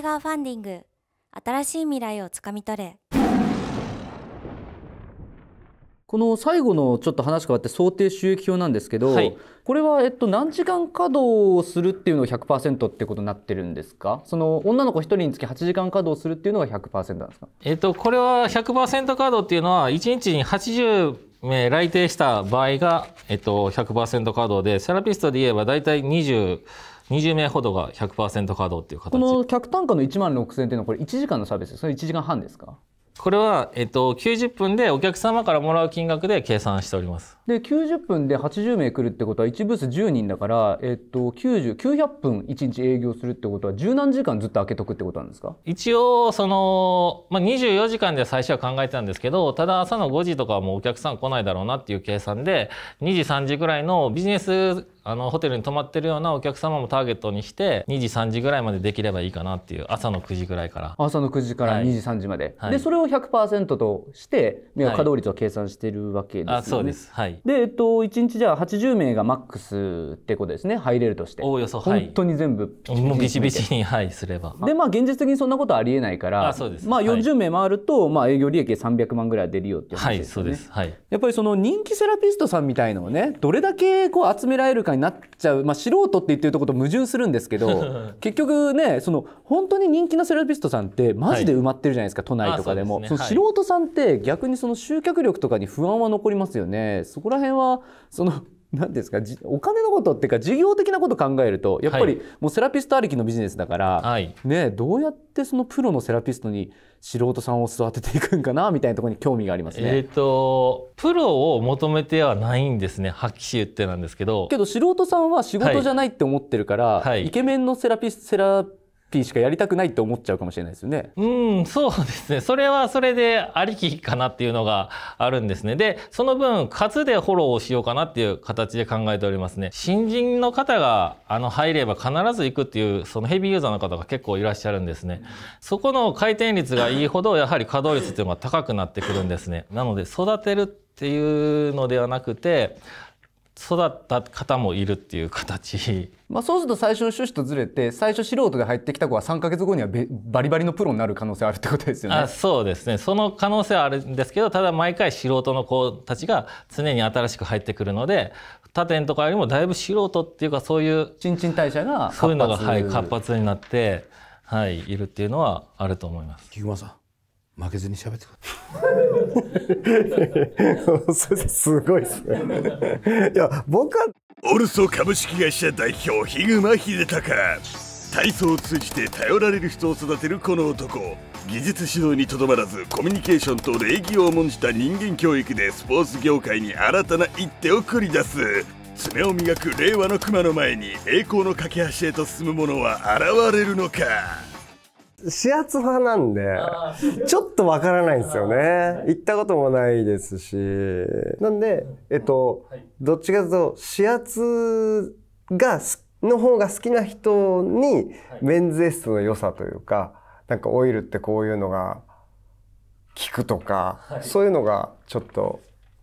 映画ファンディング新しい未来をつかみ取れこの最後のちょっと話変わって想定収益表なんですけど、はい、これはえっと何時間稼働をするっていうのが100%ってことになってるんですかその女の子1人につき8時間稼働するっていうのが100%なんですかえっとこれは100%稼働っていうのは1日に80えー、来店した場合が、えっと、100%稼働でセラピストで言えば大体20 20名ほどが100%稼働っていう形この客単価の1万6000円っていうのはこれ1時間のサービスそれ1時間半ですかこれは、えっと、90分でお客様からもらう金額で計算しておりますで、90分で80名来るってことは、1ブース10人だから、えっと、90、0分1日営業するってことは、十何時間ずっと開けとくってことなんですか一応、その、まあ、24時間で最初は考えてたんですけど、ただ朝の5時とかはもうお客さん来ないだろうなっていう計算で、2時、3時ぐらいのビジネスあのホテルに泊まってるようなお客様もターゲットにして2時3時ぐらいまでできればいいかなっていう朝の9時ぐらいから朝の9時から2時3時まで、はい、でそれを100%として稼働率を計算してるわけですよね、はい、そうですはい、で、えっと、1日じゃあ80名がマックスってことですね入れるとしておおよそ、本当に全部ピチピチチチに、はい、すればでまあ現実的にそんなことありえないからあそうです、まあ、40名回ると、まあ、営業利益300万ぐらい出るよって話ですね、はい、そうです、はい、やっぱりその人気セラピストさんみたいのをねどれだけこう集められるかになっちゃう、まあ、素人って言ってるとこと矛盾するんですけど 結局ねその本当に人気のセラピストさんってマジで埋まってるじゃないですか、はい、都内とかでも、ね、その素人さんって逆にその集客力とかに不安は残りますよね。そここら辺はその何 ですかお金のことっていうか事業的なこと考えるとやっぱりもうセラピストありきのビジネスだから、はい、ね、どうやってそのプロのセラピストに素人さんを育てていくんかなみたいなところに興味がありますね。えっ、ー、とプロを求めてはないんですね発揮集ってなんですけど。けど素人さんは仕事じゃないって思ってるから、はいはい、イケメンのセラピスセラピピーしかやりたくないって思っちゃうかもしれないですよね。うん、そうですね。それはそれでありきかなっていうのがあるんですね。で、その分数でフォローをしようかなっていう形で考えておりますね。新人の方があの入れば必ず行くっていうそのヘビーユーザーの方が結構いらっしゃるんですね。そこの回転率がいいほどやはり稼働率っていうのが高くなってくるんですね。なので育てるっていうのではなくて育った方もいるっていう形、まあ、そうすると最初の趣旨とずれて最初素人で入ってきた子は3か月後にはバリバリのプロになる可能性あるってことですよね。あそうですねその可能性はあるんですけどただ毎回素人の子たちが常に新しく入ってくるので他店とかよりもだいぶ素人っていうかそういう新陳代謝がそういうのが、はい、活発になって、はい、いるっていうのはあると思います。菊間さん負けずに喋ってください。すごいですね。いや、僕は。オルソ株式会社代表、ヒグマ秀隆。体操を通じて頼られる人を育てるこの男。技術指導にとどまらず、コミュニケーションと礼儀を重んじた人間教育でスポーツ業界に新たな一手を繰り出す。爪を磨く令和の熊の前に栄光の架け橋へと進む者は現れるのか視圧派なんで、ちょっとわからないんですよね。行ったこともないですし。なんで、えっと、どっちかというと、視圧が、の方が好きな人に、メンズエストの良さというか、なんかオイルってこういうのが効くとか、そういうのがちょっと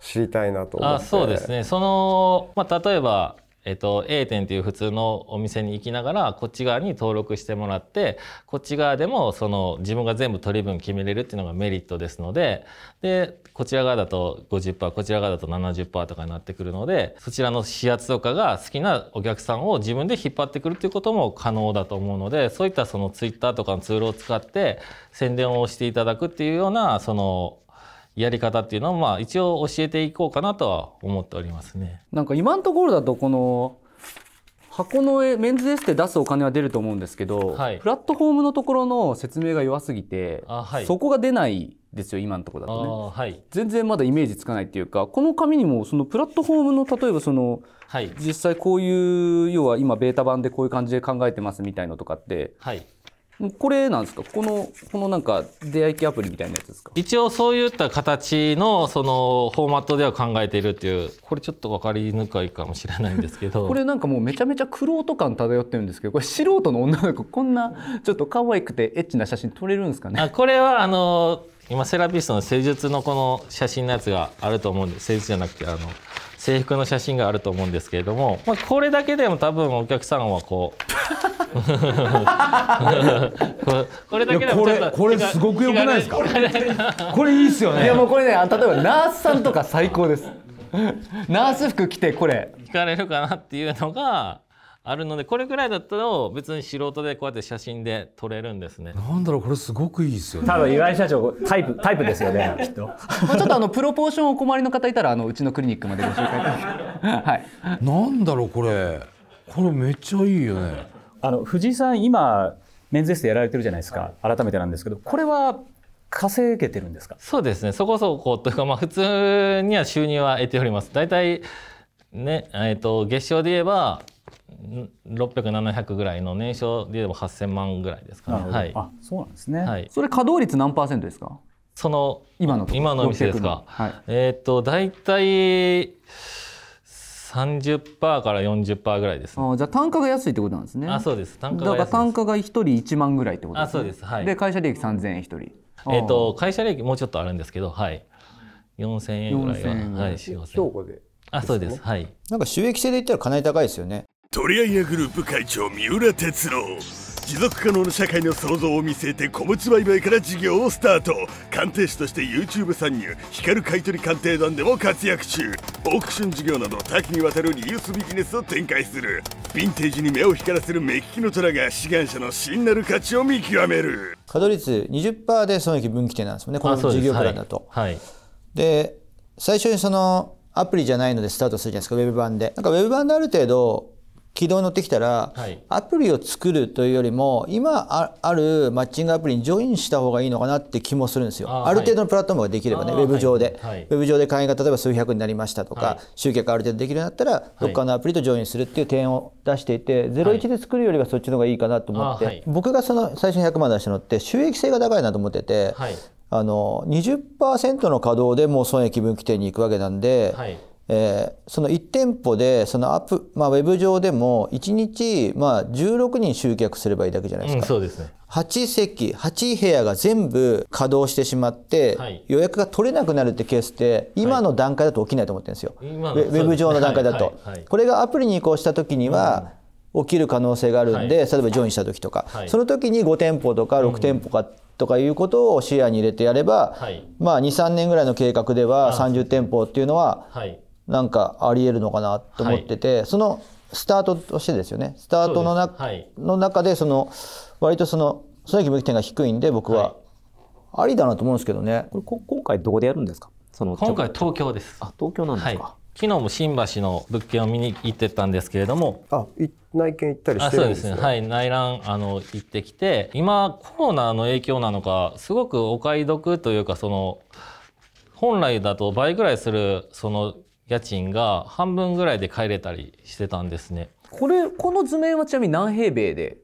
知りたいなと思って。あそうですね。その、まあ、例えば、えっと、A 店という普通のお店に行きながらこっち側に登録してもらってこっち側でもその自分が全部取り分決めれるっていうのがメリットですのででこちら側だと50%こちら側だと70%とかになってくるのでそちらの指圧とかが好きなお客さんを自分で引っ張ってくるっていうことも可能だと思うのでそういったその Twitter とかのツールを使って宣伝をしていただくっていうようなそのやり方っていうのはまあ一応教えていこうかなとは思っておりますね。なんか今のところだとこの箱の絵メンズエステ出すお金は出ると思うんですけど、はい、プラットフォームのところの説明が弱すぎて、はい、そこが出ないですよ今のところだとね、はい、全然まだイメージつかないっていうかこの紙にもそのプラットフォームの例えばその、はい、実際こういう要は今ベータ版でこういう感じで考えてますみたいのとかって、はい、これなんですかこのこのなんか出会い系アプリみたいなやつですか一応そういった形のそのフォーマットでは考えているっていうこれちょっと分かりにくいかもしれないんですけど これなんかもうめちゃめちゃくろ感漂ってるんですけどこれ素人の女の子こんなちょっと可愛くてエッチな写真撮れるんですかねあこれはあの今セラピストの施術のこの写真のやつがあると思うんです。施術じゃなくてあの制服の写真があると思うんですけれども、まあ、これだけでも多分お客さんはこう これだけでもこれこれすごくよくないですかこれいいっすよねいやもうこれね例えばナースさんとか最高です ナース服着てこれ聞かれるかなっていうのがあるのでこれぐらいだったら別に素人でこうやって写真で撮れるんですねなんだろうこれすごくいいですよね多分岩井社長タイプ タイプですよねきっとちょっとあのプロポーションお困りの方いたらあのうちのクリニックまでご紹介はい なんだろうこれこれめっちゃいいよねあの藤井さん今メンズエステやられてるじゃないですか、改めてなんですけどこれは稼げてるんですかそうですねそこそこというかまあ普通には収入は得ております大体ねえーと、と月賞で言えば600700ぐらいの年商で言えば8000万ぐらいですかね。はい、あそうなんですね、はい、それ稼働率何パーセントですかその今の今のお店ですか、はい、えっ、ー、と大体30%から40%ぐらいです、ね、あじゃあ単価が安いってことなんですねあそうです単価だから単価が1人1万ぐらいってことです、ね、あそうです、はい、で会社利益3000円1人えっ、ー、と会社利益もうちょっとあるんですけどはい4000円ぐらいは、はい、使用あそうですはいなんか収益性で言ったらかなり高いですよねトリアイアグループ会長三浦哲郎持続可能な社会の創造を見据えて古物売買から事業をスタート鑑定士として YouTube 参入光る買取鑑定団でも活躍中オークション事業など多岐にわたるリユースビジネスを展開するヴィンテージに目を光らせる目利きの虎が志願者の真なる価値を見極める稼働率20%で損益分岐点なんですよねこの事業プランだと。はい、はい、で最初にそのアプリじゃないのでスタートするじゃないですかウェブ版で。なんかウェブ版である程度軌道に乗ってきたら、はい、アプリを作るというよりも今あるマッチングアプリにジョインした方がいいのかなって気もするんですよある程度のプラットフォームができればねウェブ上で、はい、ウェブ上で会員が例えば数百になりましたとか、はい、集客ある程度できるようになったら、どっかのアプリとジョインするっていう提案を出していて01で作るよりはそっちの方がいいかなと思って、僕がその最初に100万出したのって収益性が高いなと思ってて、あの20%の稼働でもう損益分岐点に行くわけなんで。えー、その1店舗でそのアップ、まあ、ウェブ上でも1日、まあ、16人集客すればいいだけじゃないですか、うん、すね、8席8部屋が全部稼働してしまって、はい、予約が取れなくなるってケースって今の段階だと起きないと思ってるんですよ、はい、ウェブ上の段階だと、はい、これがアプリに移行した時には、起きる可能性があるんで、例えばジョインした時とか、はい、その時に5店舗とか6店舗かとかいうことを視野に入れてやれば、まあ23年ぐらいの計画では30店舗っていうのはなんかありえるのかなと思ってて、はい、そのスタートとしてですよねスタートのな、はい、の中でその割とその損益分岐点が低いんで僕はありだなと思うんですけどね、はい、これこ今回どこでやるんですかその今回東京ですあ東京なんですか、昨日も新橋の物件を見に行ってたんですけれどもあ内見行ったりしてるんですね、ね、はい内覧あの行ってきて今コロナの影響なのかすごくお買い得というかその本来だと倍ぐらいするその家賃が半分ぐらいで帰れたりしてたんですね。これこの図面はちなみに何平米で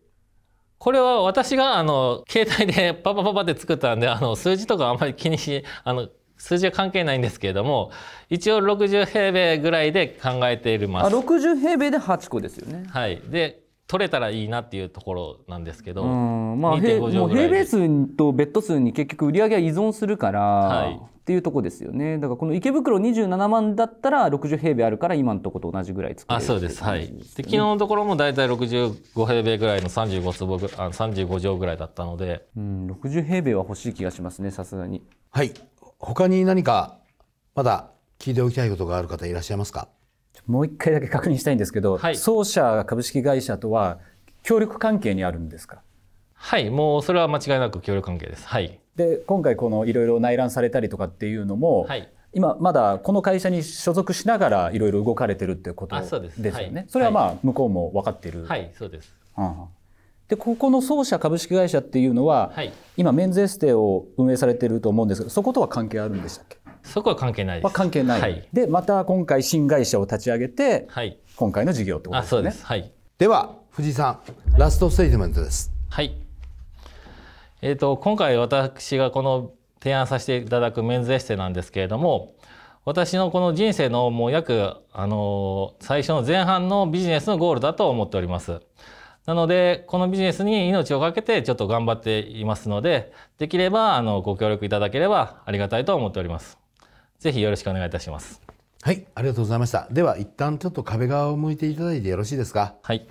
これは私があの携帯で パパパパって作ったんであの数字とかあんまり気にしあの数字は関係ないんですけれども一応60平米ぐらいで考えていますあ60平米で8個ですよねはいで取れたらいいなっていうところなんですけど、まあ、平平米数とベッド数に結局売り上げは依存するから、はい、っていうとこですよねだからこの池袋27万だったら60平米あるから今のとこと同じぐらい作れる、あそうですはいで昨日のところも大体65平米ぐらいの35坪ぐあ35畳ぐらいだったのでうん60平米は欲しい気がしますねさすがにはい他に何かまだ聞いておきたいことがある方いらっしゃいますかもう一回だけ確認したいんですけど、はい、総社株式会社とは協力関係にあるんですかはい、もうそれは間違いなく協力関係です。はい。で、今回このいろいろ内覧されたりとかっていうのも、はい、今まだこの会社に所属しながらいろいろ動かれてるってことですよね。そはい、それはまあ向こうも分かってる。はい、そうです。うん、で、ここの総社株式会社っていうのは、今メンズエステを運営されてると思うんですけど、そことは関係あるんでしたっけ？そこは関係ないです。ま関係ない、はい、でまた今回新会社を立ち上げて、はい、今回の事業ってことですね。ですはい、では藤井さん、ラストステージメントです。はい。えっ、ー、と今回私がこの提案させていただくメンズエステなんですけれども。私のこの人生のもう約、あの最初の前半のビジネスのゴールだと思っております。なので、このビジネスに命を懸けてちょっと頑張っていますので、できれば、あの、ご協力いただければありがたいと思っております。ぜひよろしくお願いいたします。はい、ありがとうございました。では一旦ちょっと壁側を向いていただいてよろしいですか。はい。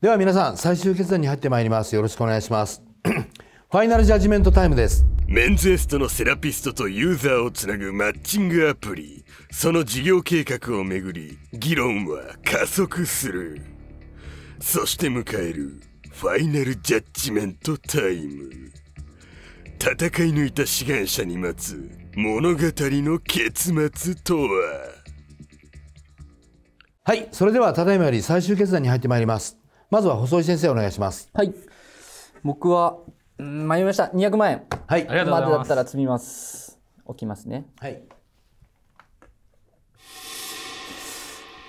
では皆さん最終決断に入ってまいります。よろしくお願いします。ファイナルジャッジメントタイムです。メンズエストのセラピストとユーザーをつなぐマッチングアプリ、その事業計画をめぐり、議論は加速する。そして迎えるファイナルジャッジメントタイム。戦い抜いた志願者に待つ物語の結末とははいそれではただいまより最終決断に入ってまいりますまずは細井先生お願いしますはい僕はうん迷いました200万円はいままでだったら積みます置きますねはい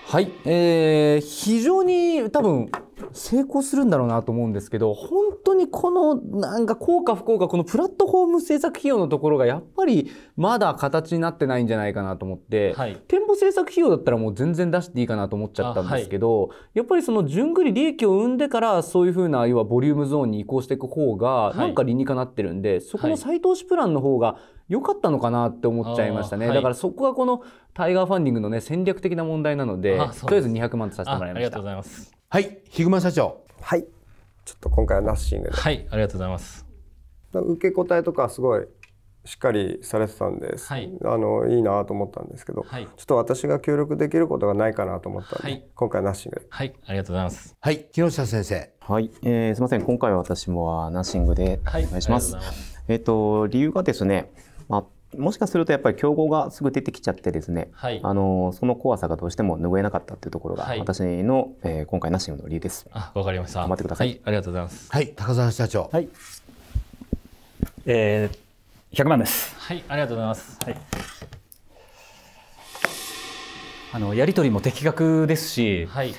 はい、えー、非常に多分成功するんだろうなと思うんですけど、本当にこのなんか効果不効果、このプラットフォーム制作費用のところがやっぱりまだ形になってないんじゃないかなと思って、はい、店舗制作費用だったらもう全然出していいかなと思っちゃったんですけど、はい、やっぱりその順繰り利益を生んでからそういうふうな要はボリュームゾーンに移行していく方がなんか理にかなってるんで、はい、そこの再投資プランの方が良かったのかなって思っちゃいましたね、だからそこがこのタイガーファンディングのね戦略的な問題なのでとりあえず200万とさせてもらいましたありがとうございますはい、ヒグマ社長。はい。ちょっと今回はナッシングで。はい、ありがとうございます。受け答えとかすごいしっかりされてたんです、はい、あのいいなと思ったんですけど、はい、ちょっと私が協力できることがないかなと思ったんで、はい、今回ナッシングはいありがとうございますはい木下先生はい、えー、すみません今回は私もナッシングでお願いしますはい、えっ、ー、と理由がですねまあもしかするとやっぱり競合がすぐ出てきちゃってですね、はい、あのその怖さがどうしても拭えなかったっていうところが、私の、えー、今回ナッシングの理由です。あ、わかりました。頑張ってください,、ありがとうございます。はい、高澤社長。はい。えー、100万です。はい、ありがとうございます。はい。あのやり取りも的確ですし、はい、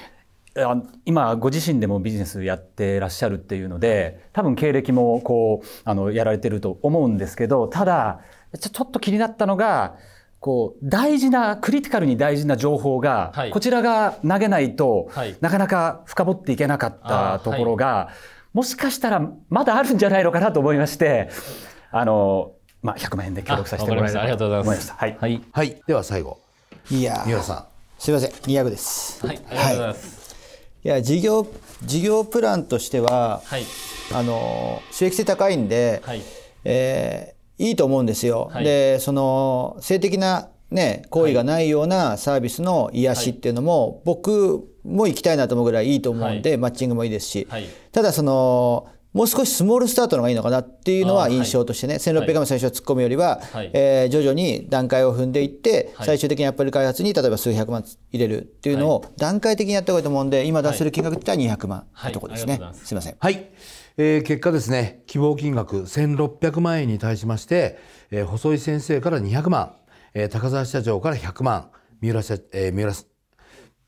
今ご自身でもビジネスやってらっしゃるっていうので多分経歴もこうあのやられてると思うんですけどただちょっと気になったのが、こう大事なクリティカルに大事な情報が、はい、こちらが投げないと、はい、なかなか深掘っていけなかったところが、はい、もしかしたらまだあるんじゃないのかなと思いましてあの、まあ、100万円で協力させてもらいましたありがとうございますはい、はいでは最後いや三浦さんすいません200ですはいありがとうございます、いや事業事業プランとしては、はい、あの収益性高いんで、はい、えーいいと思うんですよ。はい、でその性的なね、行為がないようなサービスの癒しっていうのも、僕も行きたいなと思うぐらいいいと思うんで、マッチングもいいですし、ただそのもう少しスモールスタートの方がいいのかなっていうのは印象としてね、1600の最初突っ込むよりは、はい、えー、徐々に段階を踏んでいって、はい、最終的にアプリ開発に例えば数百万入れるっていうのを段階的にやった方がいいと思うんで今出せる金額って言ったら200万のとこですね、はい、すみません。はいえー、結果ですね希望金額1600万円に対しまして、えー、細井先生から200万、えー、高澤社長から100万三浦社、えー、三浦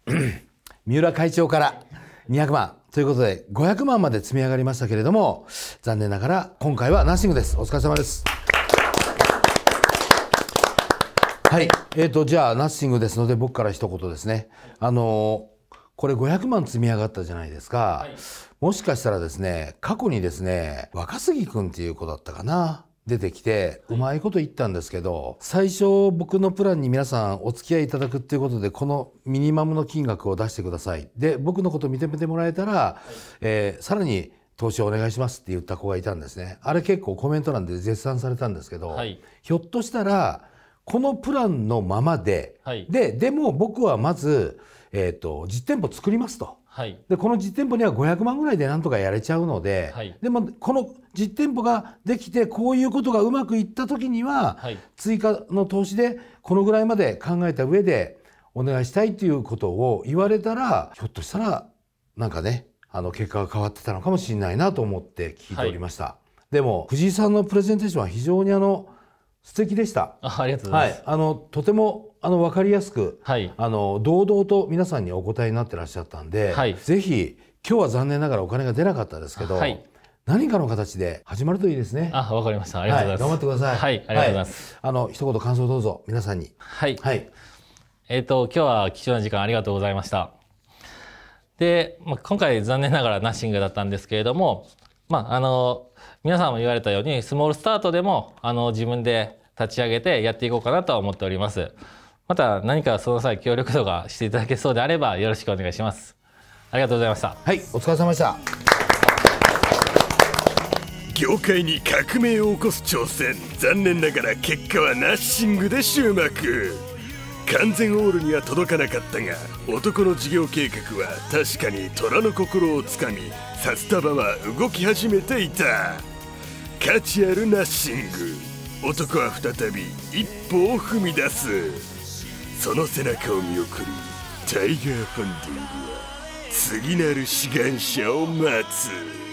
三浦会長から200万ということで500万まで積み上がりましたけれども残念ながら今回はナッシングですお疲れ様です。はい、えーと、じゃあナッシングですので僕から一言ですね。あのー、これ500万積み上がったじゃないですか、はい、もしかしたらですね、過去にですね、若杉君っていう子だったかな。出てきて、うまいこと言ったんですけど、最初僕のプランに皆さんお付き合いいただくっていうことで、このミニマムの金額を出してください。で、僕のこと認めてもらえたら、はい、えー、さらに投資をお願いしますって言った子がいたんですね。あれ結構コメント欄で絶賛されたんですけど、はい、ひょっとしたら、このプランのままで、はい、で、でも僕はまず、えっ、ー、と、実店舗作りますと。はい、でこの実店舗には500万ぐらいでなんとかやれちゃうので、はい、でもこの実店舗ができてこういうことがうまくいった時には、はい、追加の投資でこのぐらいまで考えた上でお願いしたいということを言われたらひょっとしたらなんかねあの結果が変わってたのかもしれないなと思って聞いておりました。でも藤井さんのプレゼンテーションは非常にあの素敵でした。あありがとうございます。はい、あのとてもあの分かりやすく、はい、あの堂々と皆さんにお答えになってらっしゃったんで、はい、ぜひ今日は残念ながらお金が出なかったですけど、はい、何かの形で始まるといいですね。あ、わかりました。ありがとうございます。はい、頑張ってください。はい、ありがとうございます。あの一言感想どうぞ皆さんに。はい。はい。えっ、ー、と今日は貴重な時間ありがとうございました。で、まあ、今回残念ながらナッシングだったんですけれども、まああの皆さんも言われたようにスモールスタートでもあの自分で立ち上げてやっていこうかなとは思っております。また何かその際協力とかしていただけそうであればよろしくお願いします。ありがとうございました。はい、お疲れ様でした。業界に革命を起こす挑戦残念ながら結果はナッシングで終幕完全オールには届かなかったが男の事業計画は確かに虎の心をつかみ札束は動き始めていた価値あるナッシング男は再び一歩を踏み出すその背中を見送りタイガーファンディングは次なる志願者を待つ